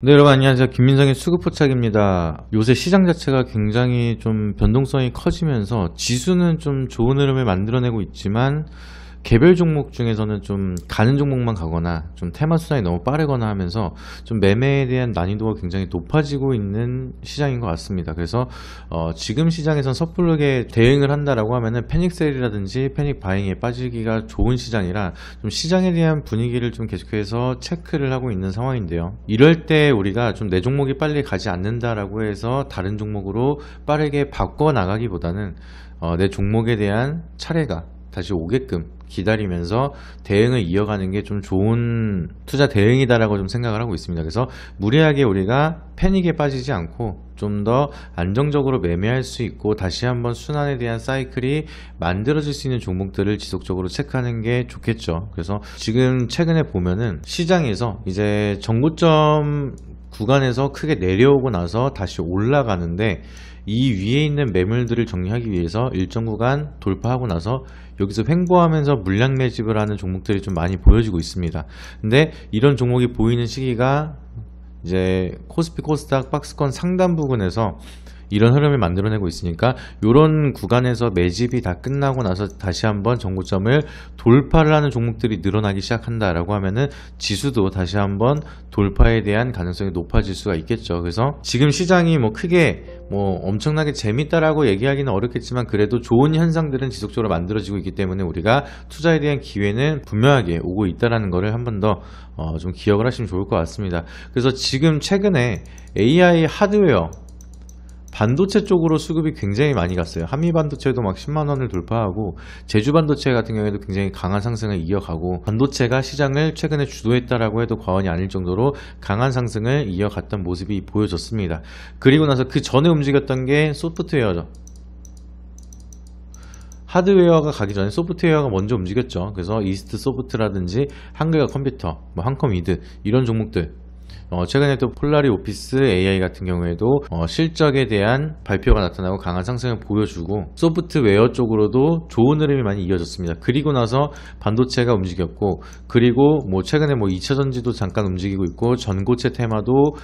네 여러분 안녕하세요 김민성의 수급포착입니다 요새 시장 자체가 굉장히 좀 변동성이 커지면서 지수는 좀 좋은 흐름을 만들어내고 있지만 개별 종목 중에서는 좀 가는 종목만 가거나 좀 테마 수단이 너무 빠르거나 하면서 좀 매매에 대한 난이도가 굉장히 높아지고 있는 시장인 것 같습니다. 그래서 어 지금 시장에선 섣불르게 대응을 한다라고 하면은 패닉 셀이라든지 패닉 바잉에 빠지기가 좋은 시장이라 좀 시장에 대한 분위기를 좀 계속해서 체크를 하고 있는 상황인데요. 이럴 때 우리가 좀 내 종목이 빨리 가지 않는다라고 해서 다른 종목으로 빠르게 바꿔 나가기보다는 어내 종목에 대한 차례가 다시 오게끔 기다리면서 대응을 이어가는 게 좀 좋은 투자 대응이다라고 좀 생각을 하고 있습니다. 그래서 무리하게 우리가 패닉에 빠지지 않고 좀 더 안정적으로 매매할 수 있고 다시 한번 순환에 대한 사이클이 만들어질 수 있는 종목들을 지속적으로 체크하는 게 좋겠죠. 그래서 지금 최근에 보면은 시장에서 이제 정고점 구간에서 크게 내려오고 나서 다시 올라가는데 이 위에 있는 매물들을 정리하기 위해서 일정 구간 돌파하고 나서 여기서 횡보하면서 물량 매집을 하는 종목들이 좀 많이 보여지고 있습니다. 근데 이런 종목이 보이는 시기가 이제 코스피 코스닥 박스권 상단 부근에서 이런 흐름을 만들어내고 있으니까 이런 구간에서 매집이 다 끝나고 나서 다시 한번 정고점을 돌파를 하는 종목들이 늘어나기 시작한다라고 하면은 지수도 다시 한번 돌파에 대한 가능성이 높아질 수가 있겠죠. 그래서 지금 시장이 뭐 크게 뭐 엄청나게 재밌다라고 얘기하기는 어렵겠지만 그래도 좋은 현상들은 지속적으로 만들어지고 있기 때문에 우리가 투자에 대한 기회는 분명하게 오고 있다라는 거를 한 번 더좀 어 기억을 하시면 좋을 것 같습니다. 그래서 지금 최근에 AI 하드웨어 반도체 쪽으로 수급이 굉장히 많이 갔어요. 한미 반도체도 막 10만 원을 돌파하고 제주 반도체 같은 경우에도 굉장히 강한 상승을 이어가고 반도체가 시장을 최근에 주도했다라고 해도 과언이 아닐 정도로 강한 상승을 이어갔던 모습이 보여졌습니다. 그리고 나서 그 전에 움직였던 게 소프트웨어죠. 하드웨어가 가기 전에 소프트웨어가 먼저 움직였죠. 그래서 이스트 소프트라든지 한글과 컴퓨터, 뭐 한컴이드 이런 종목들 어, 최근에 또 폴라리 오피스 AI 같은 경우에도 어, 실적에 대한 발표가 나타나고 강한 상승을 보여주고 소프트웨어 쪽으로도 좋은 흐름이 많이 이어졌습니다. 그리고 나서 반도체가 움직였고 그리고 뭐 최근에 뭐 2차전지도 잠깐 움직이고 있고 전고체 테마도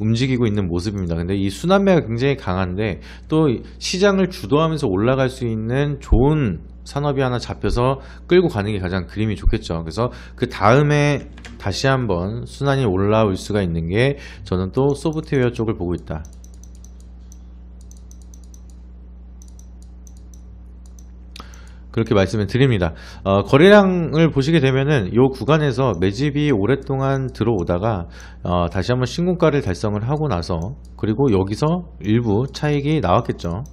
움직이고 있는 모습입니다. 근데 이 순환매가 굉장히 강한데 또 시장을 주도하면서 올라갈 수 있는 좋은 산업이 하나 잡혀서 끌고 가는 게 가장 그림이 좋겠죠. 그래서 그 다음에 다시 한번 순환이 올라올 수가 있는 게 저는 또 소프트웨어 쪽을 보고 있다. 그렇게 말씀을 드립니다 어, 거래량을 보시게 되면은 이 구간에서 매집이 오랫동안 들어오다가 어, 다시 한번 신고가를 달성을 하고 나서 그리고 여기서 일부 차익이 나왔겠죠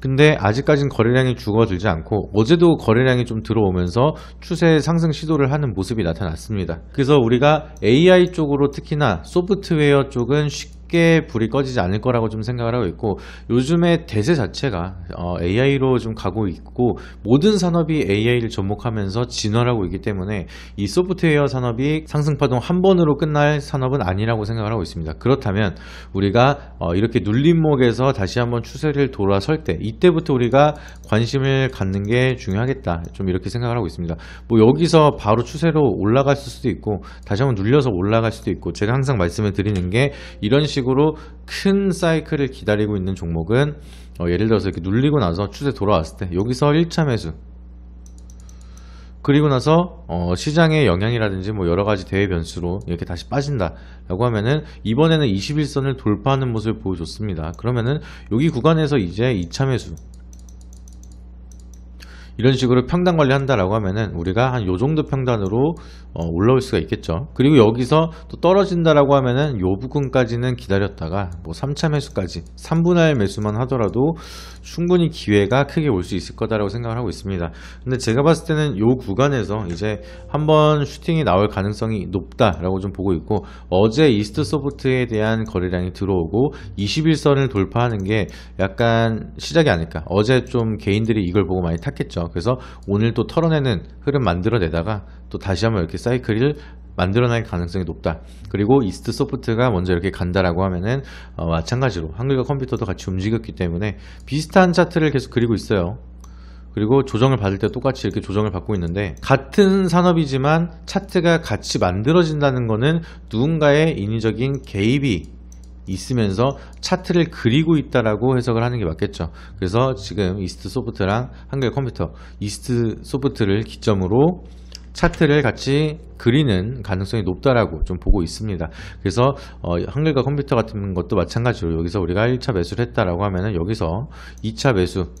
근데 아직까진 거래량이 죽어들지 않고 어제도 거래량이 좀 들어오면서 추세 상승 시도를 하는 모습이 나타났습니다 그래서 우리가 AI 쪽으로 특히나 소프트웨어 쪽은 쉽게 쉽게 불이 꺼지지 않을 거라고 좀 생각을 하고 있고 요즘에 대세 자체가 어, AI로 좀 가고 있고 모든 산업이 AI를 접목하면서 진화하고 있기 때문에 이 소프트웨어 산업이 상승파동 한 번으로 끝날 산업은 아니라고 생각을 하고 있습니다. 그렇다면 우리가 어, 이렇게 눌림목에서 다시 한번 추세를 돌아설 때 이때부터 우리가 관심을 갖는 게 중요하겠다 좀 이렇게 생각을 하고 있습니다. 뭐 여기서 바로 추세로 올라갈 수도 있고 다시 한번 눌려서 올라갈 수도 있고 제가 항상 말씀을 드리는 게 이런 식으로 식으로 큰 사이클을 기다리고 있는 종목은 어, 예를 들어서 이렇게 눌리고 나서 추세 돌아왔을 때 여기서 1차 매수 그리고 나서 어, 시장의 영향이라든지 뭐 여러 가지 대외 변수로 이렇게 다시 빠진다 라고 하면은 이번에는 21선을 돌파하는 모습을 보여줬습니다 그러면은 여기 구간에서 이제 2차 매수 이런 식으로 평단 관리한다라고 하면은 우리가 한 요 정도 평단으로 어, 올라올 수가 있겠죠. 그리고 여기서 또 떨어진다라고 하면은 요 부분까지는 기다렸다가 뭐 3차 매수까지 3분할 매수만 하더라도 충분히 기회가 크게 올 수 있을 거다라고 생각을 하고 있습니다. 근데 제가 봤을 때는 요 구간에서 이제 한번 슈팅이 나올 가능성이 높다라고 좀 보고 있고 어제 이스트 소프트에 대한 거래량이 들어오고 21선을 돌파하는 게 약간 시작이 아닐까. 어제 좀 개인들이 이걸 보고 많이 탔겠죠. 그래서 오늘 또 털어내는 흐름 만들어내다가 또 다시 한번 이렇게 사이클을 만들어낼 가능성이 높다. 그리고 이스트 소프트가 먼저 이렇게 간다라고 하면은 어, 마찬가지로 한글과 컴퓨터도 같이 움직였기 때문에 비슷한 차트를 계속 그리고 있어요. 그리고 조정을 받을 때 똑같이 이렇게 조정을 받고 있는데 같은 산업이지만 차트가 같이 만들어진다는 거는 누군가의 인위적인 개입이 있으면서 차트를 그리고 있다라고 해석을 하는 게 맞겠죠. 그래서 지금 이스트 소프트랑 한글 컴퓨터 이스트 소프트를 기점으로 차트를 같이 그리는 가능성이 높다라고 좀 보고 있습니다. 그래서 어, 한글과 컴퓨터 같은 것도 마찬가지로 여기서 우리가 1차 매수를 했다라고 하면은 여기서 2차 매수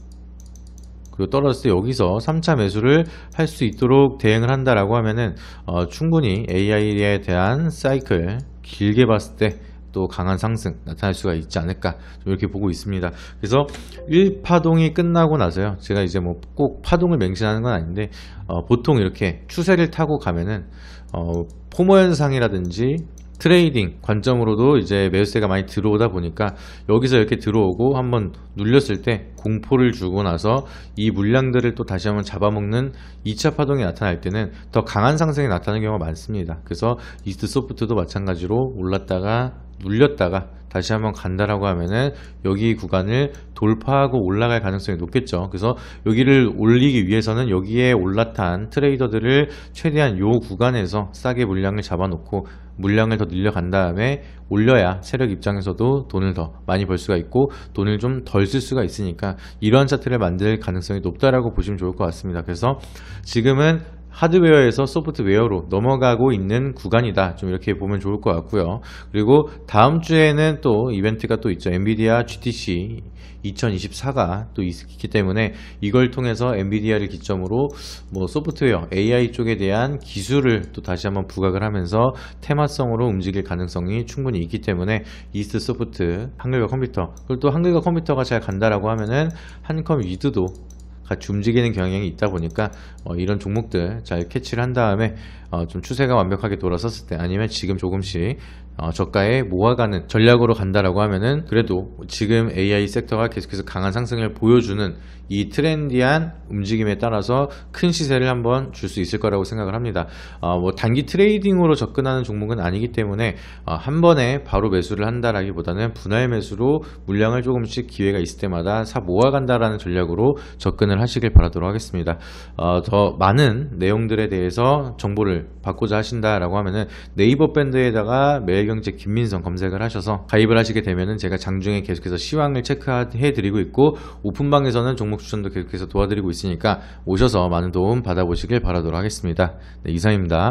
그리고 떨어졌을 때 여기서 3차 매수를 할 수 있도록 대응을 한다라고 하면은 어, 충분히 AI에 대한 사이클 길게 봤을 때또 강한 상승 나타날 수가 있지 않을까 이렇게 보고 있습니다. 그래서 1파동이 끝나고 나서요. 제가 이제 뭐 꼭 파동을 맹신하는 건 아닌데 어, 보통 이렇게 추세를 타고 가면은 어, 포모 현상이라든지 트레이딩 관점으로도 이제 매수세가 많이 들어오다 보니까 여기서 이렇게 들어오고 한번 눌렸을 때 공포를 주고 나서 이 물량들을 또 다시 한번 잡아먹는 2차 파동이 나타날 때는 더 강한 상승이 나타나는 경우가 많습니다. 그래서 이스트 소프트도 마찬가지로 올랐다가 눌렸다가 다시 한번 간다라고 하면은 여기 구간을 돌파하고 올라갈 가능성이 높겠죠. 그래서 여기를 올리기 위해서는 여기에 올라탄 트레이더들을 최대한 요 구간에서 싸게 물량을 잡아놓고 물량을 더 늘려간 다음에 올려야 세력 입장에서도 돈을 더 많이 벌 수가 있고 돈을 좀 덜 쓸 수가 있으니까 이러한 차트를 만들 가능성이 높다라고 보시면 좋을 것 같습니다. 그래서 지금은 하드웨어에서 소프트웨어로 넘어가고 있는 구간이다 좀 이렇게 보면 좋을 것 같고요 그리고 다음 주에는 또 이벤트가 또 있죠 엔비디아 GTC 2024가 또 있기 때문에 이걸 통해서 엔비디아를 기점으로 뭐 소프트웨어 AI 쪽에 대한 기술을 또 다시 한번 부각을 하면서 테마성으로 움직일 가능성이 충분히 있기 때문에 이스트 소프트 한글과 컴퓨터 그리고 또 한글과 컴퓨터가 잘 간다라고 하면은 한컴 위드도 같이 움직이는 경향이 있다 보니까 어, 이런 종목들 잘 캐치를 한 다음에 어, 좀 추세가 완벽하게 돌아섰을 때 아니면 지금 조금씩 어, 저가에 모아가는 전략으로 간다라고 하면은 그래도 지금 AI 섹터가 계속해서 강한 상승을 보여주는 이 트렌디한 움직임에 따라서 큰 시세를 한번 줄 수 있을 거라고 생각을 합니다. 어, 뭐 단기 트레이딩으로 접근하는 종목은 아니기 때문에 어, 한 번에 바로 매수를 한다라기보다는 분할 매수로 물량을 조금씩 기회가 있을 때마다 사 모아간다라는 전략으로 접근을 하시길 바라도록 하겠습니다. 어, 더 많은 내용들에 대해서 정보를 받고자 하신다라고 하면은 네이버 밴드에다가 매일 경제 김민성 검색을 하셔서 가입을 하시게 되면은 제가 장중에 계속해서 시황을 체크해 드리고 있고 오픈방에서는 종목 추천도 계속해서 도와드리고 있으니까 오셔서 많은 도움 받아보시길 바라도록 하겠습니다. 네, 이상입니다.